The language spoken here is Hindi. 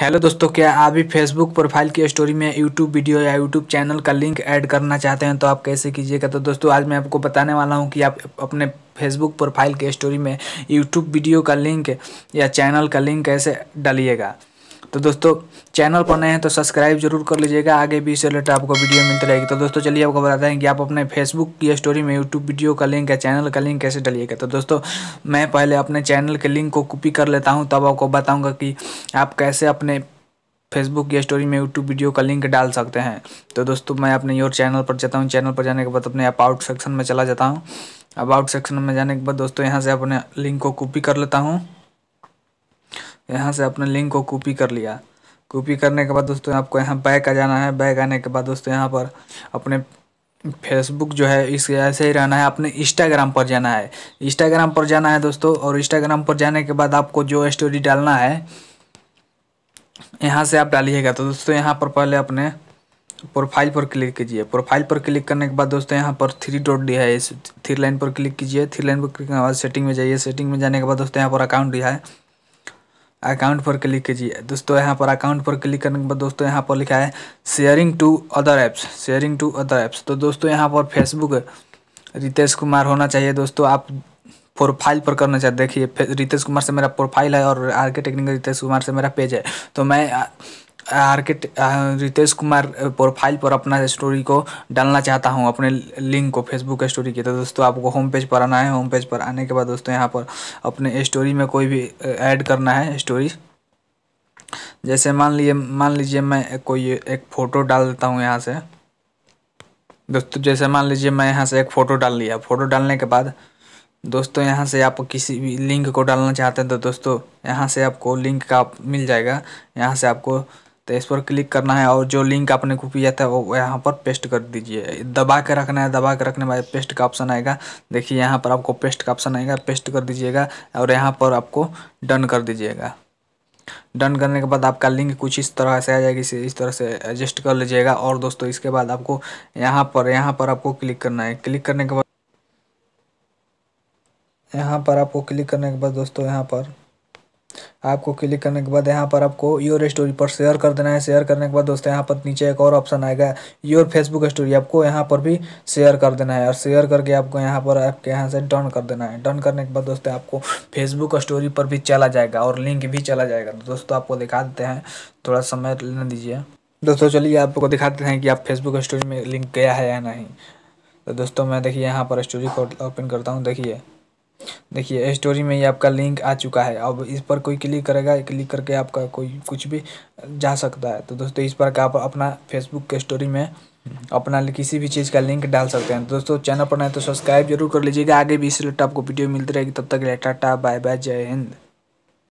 हेलो दोस्तों क्या आप भी फेसबुक प्रोफाइल की स्टोरी में यूट्यूब वीडियो या यूट्यूब चैनल का लिंक ऐड करना चाहते हैं तो आप कैसे कीजिएगा तो दोस्तों आज मैं आपको बताने वाला हूं कि आप अपने फेसबुक प्रोफाइल की स्टोरी में यूट्यूब वीडियो का लिंक या चैनल का लिंक कैसे डालिएगा तो दोस्तों चैनल पर नए हैं तो सब्सक्राइब जरूर कर लीजिएगा आगे भी इससे रिलेटेड आपको वीडियो मिलती रहेगी तो दोस्तों चलिए आपको बताते हैं कि आप अपने फेसबुक की स्टोरी में यूट्यूब वीडियो का लिंक या चैनल का लिंक कैसे डालिएगा तो दोस्तों मैं पहले अपने चैनल के लिंक को कॉपी कर लेता हूँ तब आपको बताऊँगा कि आप कैसे अपने फेसबुक या स्टोरी में यूट्यूब वीडियो का लिंक डाल सकते हैं तो दोस्तों मैं अपने योर चैनल पर जाता हूँ चैनल पर जाने के बाद अपने अबाउट सेक्शन में चला जाता हूँ अबाउट सेक्शन में जाने के बाद दोस्तों यहाँ से अपने लिंक को कॉपी कर लेता हूँ यहाँ से अपने लिंक को कॉपी कर लिया कॉपी करने के बाद दोस्तों आपको यहाँ बैक आ जाना है बैक आने के बाद दोस्तों यहाँ पर अपने फेसबुक जो है इस ऐसे ही रहना है अपने इंस्टाग्राम पर जाना है इंस्टाग्राम पर जाना है दोस्तों और इंस्टाग्राम पर जाने के बाद आपको जो स्टोरी डालना है यहाँ से आप डालिएगा तो दोस्तों यहाँ पर पहले अपने प्रोफाइल पर क्लिक कीजिए प्रोफाइल पर क्लिक करने के बाद दोस्तों यहाँ पर थ्री डॉट दिया है इस थ्री लाइन पर क्लिक कीजिए थ्री लाइन पर क्लिक करने के बाद सेटिंग में जाइए सेटिंग में जाने के बाद दोस्तों यहाँ पर अकाउंट दिया है अकाउंट पर क्लिक कीजिए दोस्तों यहाँ पर अकाउंट पर क्लिक करने के बाद दोस्तों यहाँ पर लिखा है sharing to other apps sharing to other apps तो दोस्तों यहाँ पर फेसबुक रितेश कुमार होना चाहिए दोस्तों आप प्रोफाइल पर करना चाहिए देखिए रितेश कुमार से मेरा प्रोफाइल है और आर के टेक्निकल रितेश कुमार से मेरा पेज है तो मैं आर के रितेश कुमार प्रोफाइल पर अपना स्टोरी को डालना चाहता हूँ अपने लिंक को फेसबुक स्टोरी की तो दोस्तों आपको होम पेज पर आना है होम पेज पर आने के बाद दोस्तों यहाँ पर अपने स्टोरी में कोई भी ऐड uh, करना है स्टोरी जैसे मान लिए मान लीजिए मैं कोई एक फ़ोटो डाल देता हूँ यहाँ से दोस्तों जैसे मान लीजिए मैं यहाँ से एक फ़ोटो डाल लिया फ़ोटो डालने के बाद दोस्तों यहाँ से आप किसी भी लिंक को डालना चाहते हैं तो दोस्तों यहाँ से आपको लिंक का मिल जाएगा यहाँ से आपको तो इस पर क्लिक करना है और जो लिंक आपने कॉपी किया था वो यहाँ पर पेस्ट कर दीजिए दबा के रखना है दबा के रखने के बाद पेस्ट का ऑप्शन आएगा देखिए यहाँ पर आपको पेस्ट का ऑप्शन आएगा पेस्ट कर दीजिएगा और यहाँ पर आपको डन कर दीजिएगा डन करने के बाद आपका लिंक कुछ इस तरह से आ जाएगी इसे इस तरह से एडजस्ट कर लीजिएगा और दोस्तों इसके बाद आपको यहाँ पर यहाँ पर आपको क्लिक करना है क्लिक करने के बाद यहाँ पर आपको क्लिक करने के बाद दोस्तों यहाँ पर आपको क्लिक करने के बाद यहाँ पर आपको योर स्टोरी पर शेयर कर देना है शेयर करने के बाद दोस्तों यहाँ पर नीचे एक और ऑप्शन आएगा योर फेसबुक स्टोरी आपको यहाँ पर भी शेयर कर देना है और शेयर करके आपको यहाँ पर आपके यहाँ से डन कर देना है डन करने के बाद दोस्तों आपको फेसबुक स्टोरी पर भी चला जाएगा और लिंक भी चला जाएगा तो दोस्तों आपको दिखा देते हैं थोड़ा समय लेने दीजिए दोस्तों चलिए आपको दिखाते हैं कि आप फेसबुक स्टोरी में लिंक गया है या नहीं तो दोस्तों मैं देखिए यहाँ पर स्टोरी को ओपन करता हूँ देखिए देखिए स्टोरी में ये आपका लिंक आ चुका है अब इस पर कोई क्लिक करेगा क्लिक करके आपका कोई कुछ भी जा सकता है तो दोस्तों इस पर का आप अपना फेसबुक के स्टोरी में अपना किसी भी चीज़ का लिंक डाल सकते हैं तो दोस्तों चैनल पर नहीं तो सब्सक्राइब जरूर कर लीजिएगा आगे भी इस रिलेटेड आपको वीडियो मिलती रहेगी तब तक टाटा बाय बाय जय हिंद